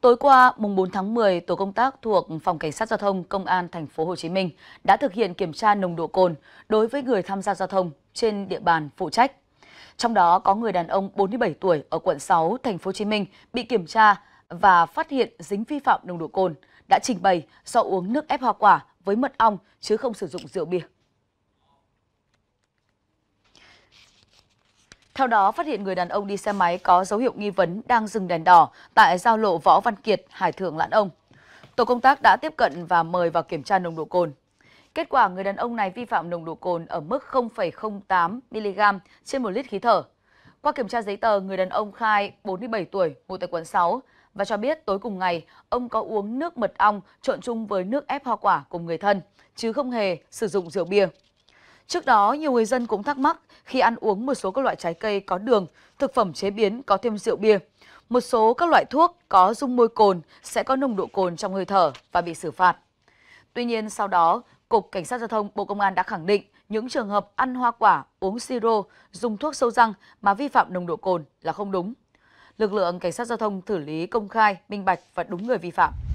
Tối qua, mùng 4 tháng 10, tổ công tác thuộc Phòng Cảnh sát Giao thông Công an thành phố Hồ Chí Minh đã thực hiện kiểm tra nồng độ cồn đối với người tham gia giao thông trên địa bàn phụ trách. Trong đó có người đàn ông 47 tuổi ở quận 6 thành phố Hồ Chí Minh bị kiểm tra và phát hiện dính vi phạm nồng độ cồn đã trình bày do uống nước ép hoa quả với mật ong chứ không sử dụng rượu bia. Theo đó, phát hiện người đàn ông đi xe máy có dấu hiệu nghi vấn đang dừng đèn đỏ tại giao lộ Võ Văn Kiệt, Hải Thượng Lãn Ông. Tổ công tác đã tiếp cận và mời vào kiểm tra nồng độ cồn. Kết quả, người đàn ông này vi phạm nồng độ cồn ở mức 0,08mg trên 1 lít khí thở. Qua kiểm tra giấy tờ, người đàn ông khai 47 tuổi, ngụ tại quận 6 và cho biết tối cùng ngày ông có uống nước mật ong trộn chung với nước ép hoa quả cùng người thân, chứ không hề sử dụng rượu bia. Trước đó, nhiều người dân cũng thắc mắc khi ăn uống một số các loại trái cây có đường, thực phẩm chế biến có thêm rượu bia. Một số các loại thuốc có dung môi cồn sẽ có nồng độ cồn trong hơi thở và bị xử phạt. Tuy nhiên, sau đó, Cục Cảnh sát Giao thông Bộ Công an đã khẳng định những trường hợp ăn hoa quả, uống siro, dùng thuốc sâu răng mà vi phạm nồng độ cồn là không đúng. Lực lượng Cảnh sát Giao thông xử lý công khai, minh bạch và đúng người vi phạm.